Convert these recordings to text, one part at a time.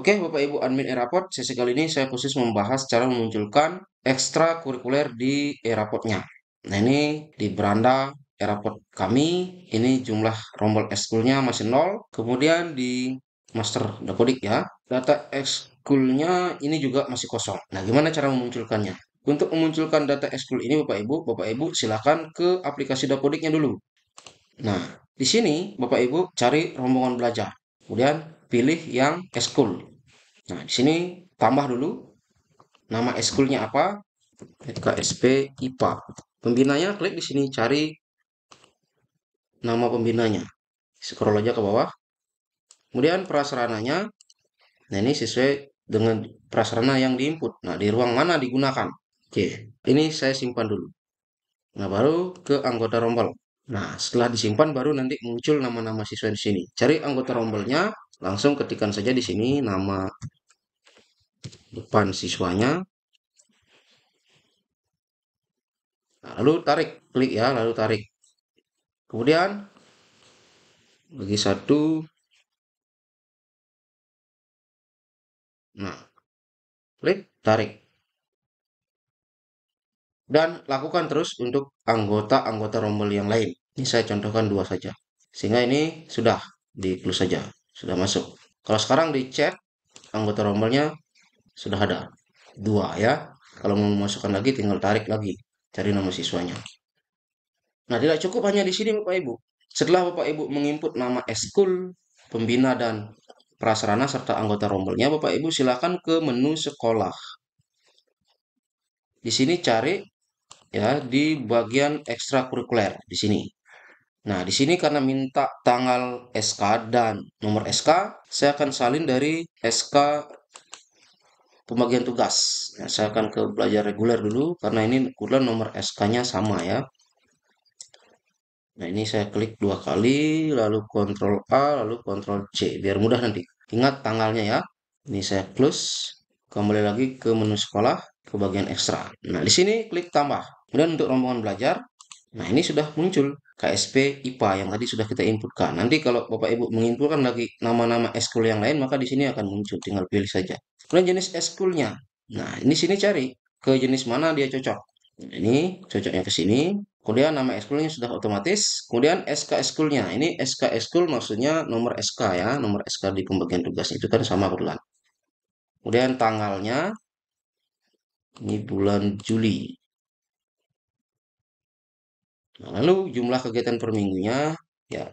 Oke, Bapak Ibu admin Erapod, Sesekali sesi kali ini saya khusus membahas cara memunculkan ekstra kurikuler di Erapodnya. Nah, ini di beranda Erapod kami, ini jumlah rombol eskulnya masih nol. Kemudian di master dapodik ya, data eskulnya ini juga masih kosong. Nah, gimana cara memunculkannya? Untuk memunculkan data eskul ini, Bapak Ibu, Bapak Ibu silakan ke aplikasi dapodiknya dulu. Nah, di sini Bapak Ibu cari rombongan belajar. Kemudian pilih yang eskul. Nah, di sini tambah dulu nama eskulnya apa? Ketika IPA. Pembinanya klik di sini cari nama pembinanya. Scroll aja ke bawah. Kemudian prasarananya. Nah, ini sesuai dengan prasarana yang diinput. Nah, di ruang mana digunakan? Oke, ini saya simpan dulu. Nah, baru ke anggota rombel. Nah, setelah disimpan baru nanti muncul nama-nama siswa di sini. Cari anggota rombelnya, langsung ketikkan saja di sini nama depan siswanya nah, lalu tarik klik ya lalu tarik kemudian bagi satu nah klik tarik dan lakukan terus untuk anggota-anggota rombel yang lain ini saya contohkan dua saja sehingga ini sudah di close saja sudah masuk kalau sekarang di chat anggota rombelnya sudah ada dua ya kalau mau masukkan lagi tinggal tarik lagi cari nama siswanya nah tidak cukup hanya di sini bapak ibu setelah bapak ibu menginput nama eskul pembina dan prasarana serta anggota rombelnya bapak ibu silahkan ke menu sekolah di sini cari ya di bagian ekstrakurikuler di sini Nah, di sini karena minta tanggal SK dan nomor SK, saya akan salin dari SK pembagian tugas. Ya, saya akan ke belajar reguler dulu karena ini kurang nomor SK-nya sama ya. Nah, ini saya klik dua kali, lalu Ctrl A, lalu Ctrl C biar mudah nanti. Ingat tanggalnya ya. Ini saya close, kembali lagi ke menu sekolah, ke bagian ekstra. Nah, di sini klik tambah. Kemudian untuk rombongan belajar. Nah, ini sudah muncul. KSP IPA yang tadi sudah kita inputkan. Nanti kalau Bapak Ibu menginputkan lagi nama-nama eskul yang lain, maka di sini akan muncul, tinggal pilih saja. Kemudian jenis eskulnya. Nah, ini sini cari ke jenis mana dia cocok. Nah, ini cocoknya ke sini. Kemudian nama eskulnya sudah otomatis. Kemudian SK eskulnya. Ini SK eskul maksudnya nomor SK ya, nomor SK di pembagian tugas itu kan sama bulan. Kemudian tanggalnya ini bulan Juli. Nah, lalu jumlah kegiatan per minggunya ya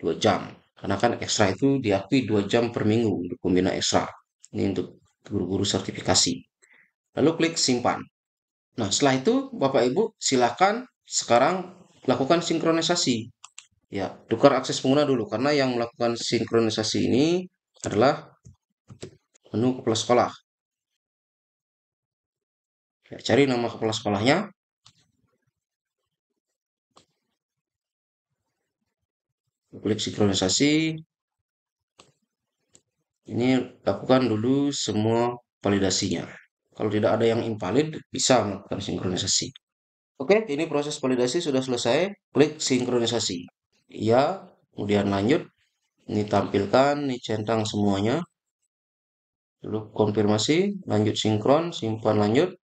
dua jam. Karena kan ekstra itu diakui 2 jam per minggu untuk pembina ekstra. Ini untuk guru-guru sertifikasi. Lalu klik simpan. Nah, setelah itu Bapak Ibu silakan sekarang lakukan sinkronisasi. Ya, tukar akses pengguna dulu karena yang melakukan sinkronisasi ini adalah menu kepala sekolah. Ya, cari nama kepala sekolahnya, klik sinkronisasi ini lakukan dulu semua validasinya kalau tidak ada yang invalid bisa melakukan sinkronisasi oke ini proses validasi sudah selesai klik sinkronisasi Ya, kemudian lanjut ini tampilkan ini centang semuanya lalu konfirmasi lanjut sinkron simpan lanjut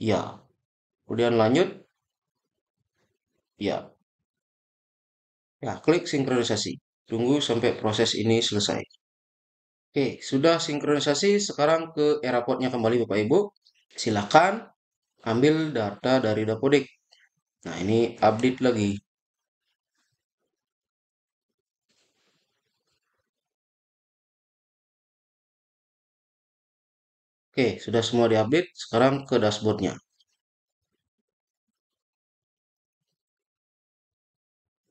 ya kemudian lanjut ya Ya klik sinkronisasi. Tunggu sampai proses ini selesai. Oke, sudah sinkronisasi. Sekarang ke portnya kembali Bapak Ibu. Silakan ambil data dari Dapodik. Nah, ini update lagi. Oke, sudah semua diupdate. Sekarang ke dashboardnya.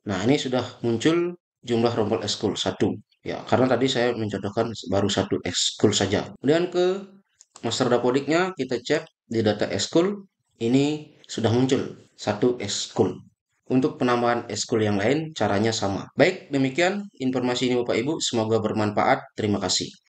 Nah, ini sudah muncul jumlah rombol ekskul satu. Ya, karena tadi saya mencontohkan baru satu ekskul saja. Kemudian ke master dapodiknya kita cek di data ekskul ini sudah muncul satu ekskul. Untuk penambahan ekskul yang lain caranya sama. Baik, demikian informasi ini Bapak Ibu, semoga bermanfaat. Terima kasih.